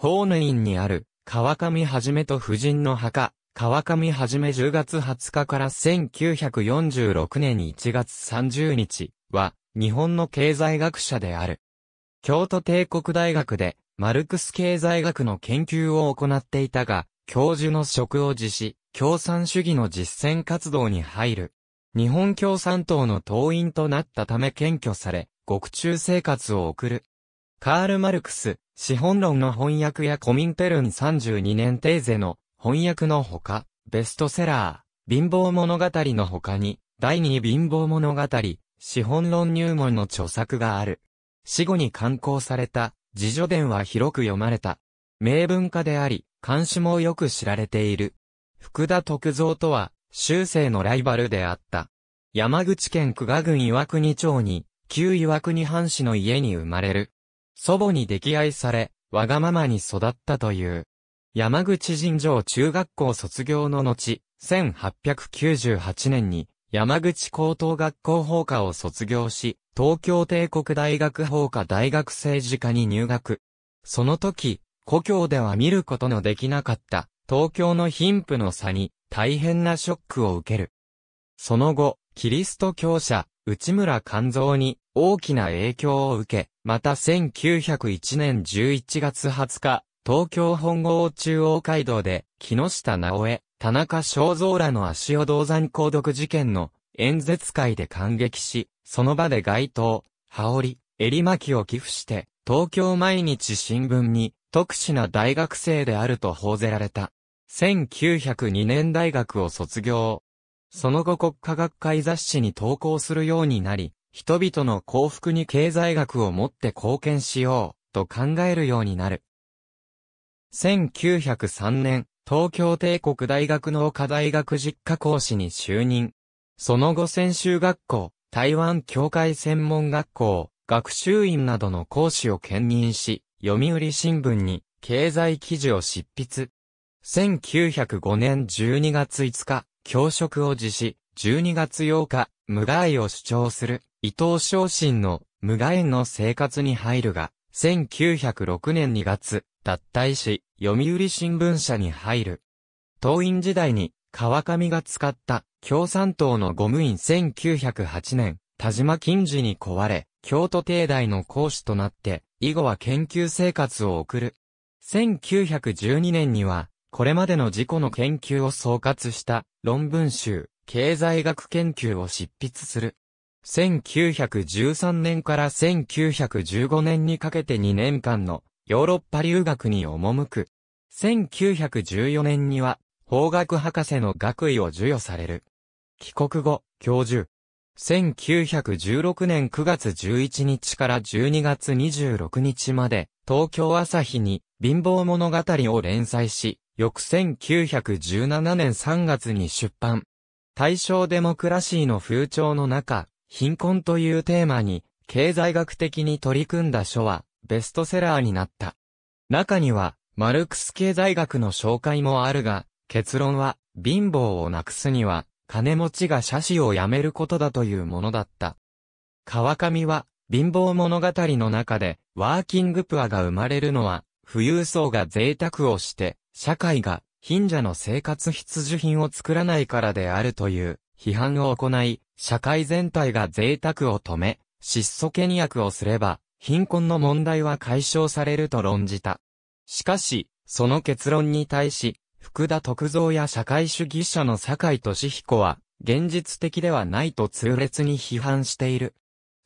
法然院にある、川上はじめと夫人の墓、川上はじめ10月20日から1946年1月30日は、日本の経済学者である。京都帝国大学で、マルクス経済学の研究を行っていたが、教授の職を辞し、共産主義の実践活動に入る。日本共産党の党員となったため検挙され、獄中生活を送る。カール・マルクス、資本論の翻訳やコミンテルン32年テーゼの翻訳のほか、ベストセラー、貧乏物語のほかに、第二貧乏物語、資本論入門の著作がある。死後に刊行された、自助伝は広く読まれた。名文化であり、監視もよく知られている。福田徳造とは、修正のライバルであった。山口県久我郡岩国町に、旧岩国藩士の家に生まれる。祖母に溺愛され、わがままに育ったという。山口尋常中学校卒業の後、1898年に山口高等学校法科を卒業し、東京帝国大学法科大学政治科に入学。その時、故郷では見ることのできなかった東京の貧富の差に大変なショックを受ける。その後、キリスト教者、内村勘蔵に大きな影響を受け、また1901年11月20日、東京本郷中央街道で、木下直江、田中正造らの足尾銅山鉱毒事件の演説会で感激し、その場で街頭、羽織、襟巻きを寄付して、東京毎日新聞に特殊な大学生であると報ぜられた。1902年大学を卒業。その後国家学会雑誌に投稿するようになり、人々の幸福に経済学をもって貢献しよう、と考えるようになる。1903年、東京帝国大学の科大学実家講師に就任。その後専修学校、台湾協会専門学校、学習院などの講師を兼任し、読売新聞に経済記事を執筆。1905年12月5日、教職を辞し、12月8日、無害を主張する。伊藤昇進の無我の生活に入るが、1906年2月、脱退し、読売新聞社に入る。党員時代に、川上が使った共産党のゴム員1908年、田島金次に壊れ、京都帝大の講師となって、以後は研究生活を送る。1912年には、これまでの事故の研究を総括した論文集、経済学研究を執筆する。1913年から1915年にかけて2年間のヨーロッパ留学に赴く。1914年には法学博士の学位を授与される。帰国後、教授。1916年9月11日から12月26日まで、東京朝日に貧乏物語を連載し、翌1917年3月に出版。大正デモクラシーの風潮の中、貧困というテーマに、経済学的に取り組んだ書は、ベストセラーになった。中には、マルクス経済学の紹介もあるが、結論は、貧乏をなくすには、金持ちが社死をやめることだというものだった。川上は、貧乏物語の中で、ワーキングプアが生まれるのは、富裕層が贅沢をして、社会が貧者の生活必需品を作らないからであるという批判を行い、社会全体が贅沢を止め、質素倹約をすれば、貧困の問題は解消されると論じた。しかし、その結論に対し、福田徳造や社会主義者の坂井敏彦は、現実的ではないと痛烈に批判している。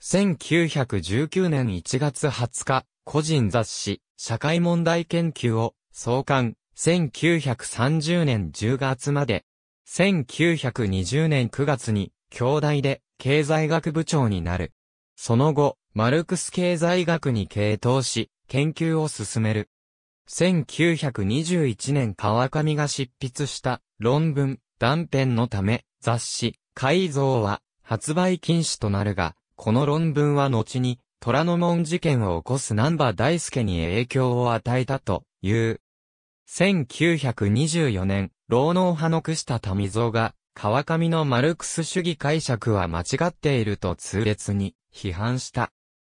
1919年1月20日、個人雑誌、社会問題研究を、創刊、1930年10月まで、1920年9月に、京大で経済学部長になる。その後、マルクス経済学に傾倒し、研究を進める。1921年川上が執筆した論文断片のため雑誌改造は発売禁止となるが、この論文は後に虎ノ門事件を起こす南波大輔に影響を与えたという。1924年、老農派の串田民蔵が川上のマルクス主義解釈は間違っていると痛烈に批判した。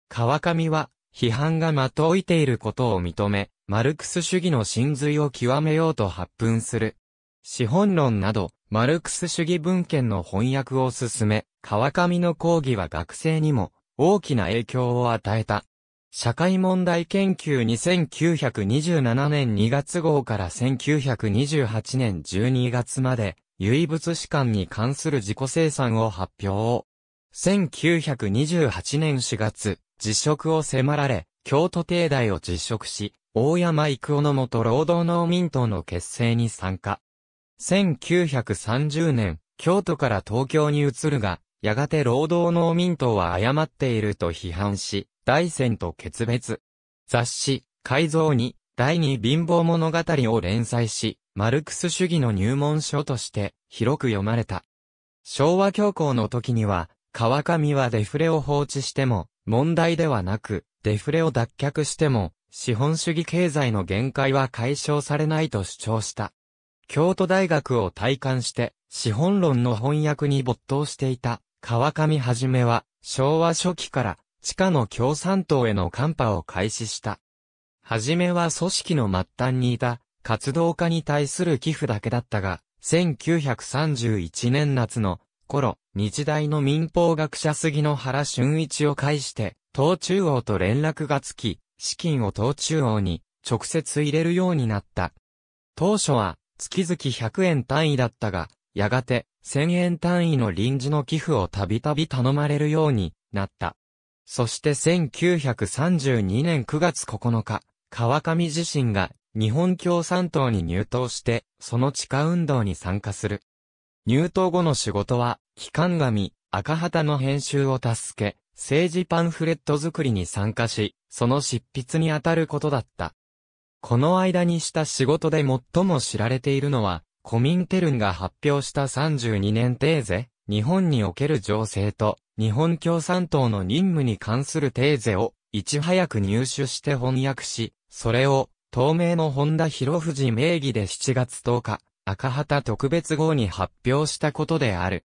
川上は、批判が的をいていることを認め、マルクス主義の真髄を極めようと発奮する。資本論など、マルクス主義文献の翻訳を進め、川上の講義は学生にも大きな影響を与えた。社会問題研究2927年2月号から1928年12月まで唯物史観に関する自己生産を発表。1928年4月、辞職を迫られ、京都帝大を辞職し、大山育夫のもと労働農民党の結成に参加。1930年、京都から東京に移るが、やがて労働農民党は誤っていると批判し、大戦と決別。雑誌、改造に、第二貧乏物語を連載し、マルクス主義の入門書として広く読まれた。昭和恐慌の時には、川上はデフレを放置しても問題ではなく、デフレを脱却しても資本主義経済の限界は解消されないと主張した。京都大学を体感して資本論の翻訳に没頭していた川上はじめは昭和初期から地下の共産党への寒波を開始した。はじめは組織の末端にいた活動家に対する寄付だけだったが、1931年夏の頃、日大の民法学者杉野原俊一を介して、東中央と連絡がつき、資金を東中央に直接入れるようになった。当初は月々100円単位だったが、やがて1000円単位の臨時の寄付をたびたび頼まれるようになった。そして1932年9月9日、川上自身が日本共産党に入党して、その地下運動に参加する。入党後の仕事は、機関紙、赤旗の編集を助け、政治パンフレット作りに参加し、その執筆に当たることだった。この間にした仕事で最も知られているのは、コミンテルンが発表した32年テーゼ、日本における情勢と、日本共産党の任務に関するテーゼを、いち早く入手して翻訳し、それを透明の本田博藤名義で7月10日、赤旗特別号に発表したことである。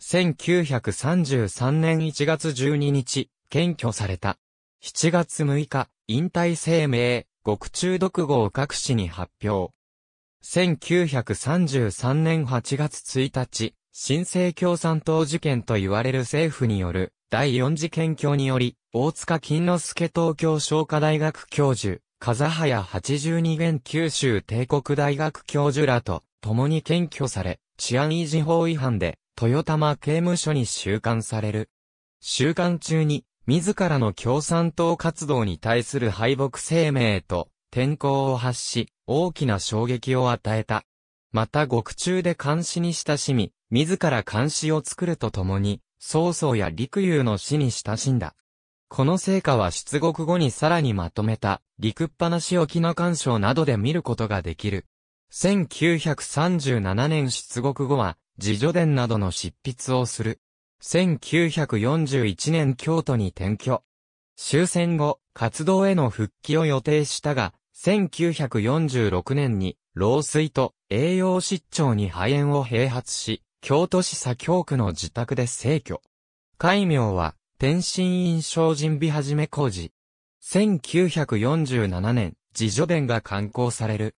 1933年1月12日、検挙された。7月6日、引退声明、獄中毒号を各紙に発表。1933年8月1日、新生共産党事件と言われる政府による第4次検挙により、大塚金之助東京商科大学教授、風早82元九州帝国大学教授らと共に検挙され、治安維持法違反で、豊玉刑務所に収監される。収監中に、自らの共産党活動に対する敗北声明と、転校を発し、大きな衝撃を与えた。また獄中で監視に親しみ、自ら監視を作るとともに、曹操や陸遊の死に親しんだ。この成果は出国後にさらにまとめた、陸っぱなし沖の干渉などで見ることができる。1937年出国後は、自助伝などの執筆をする。1941年京都に転居。終戦後、活動への復帰を予定したが、1946年に、老衰と栄養失調に肺炎を併発し、京都市左京区の自宅で逝去。戒名は、天津院精進美はじめ工事。1947年、自助伝が刊行される。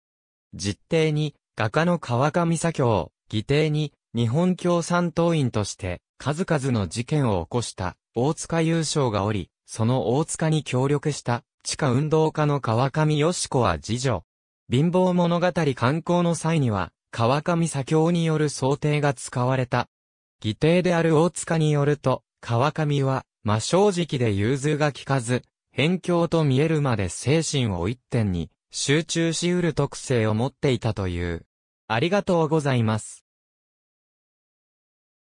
実定に、画家の川上左京、議定に、日本共産党員として、数々の事件を起こした、大塚優勝がおり、その大塚に協力した、地下運動家の川上義子は次女。貧乏物語刊行の際には、川上左京による想定が使われた。議定である大塚によると、川上は、真正直で融通が効かず、辺境と見えるまで精神を一点に集中しうる特性を持っていたという。ありがとうございます。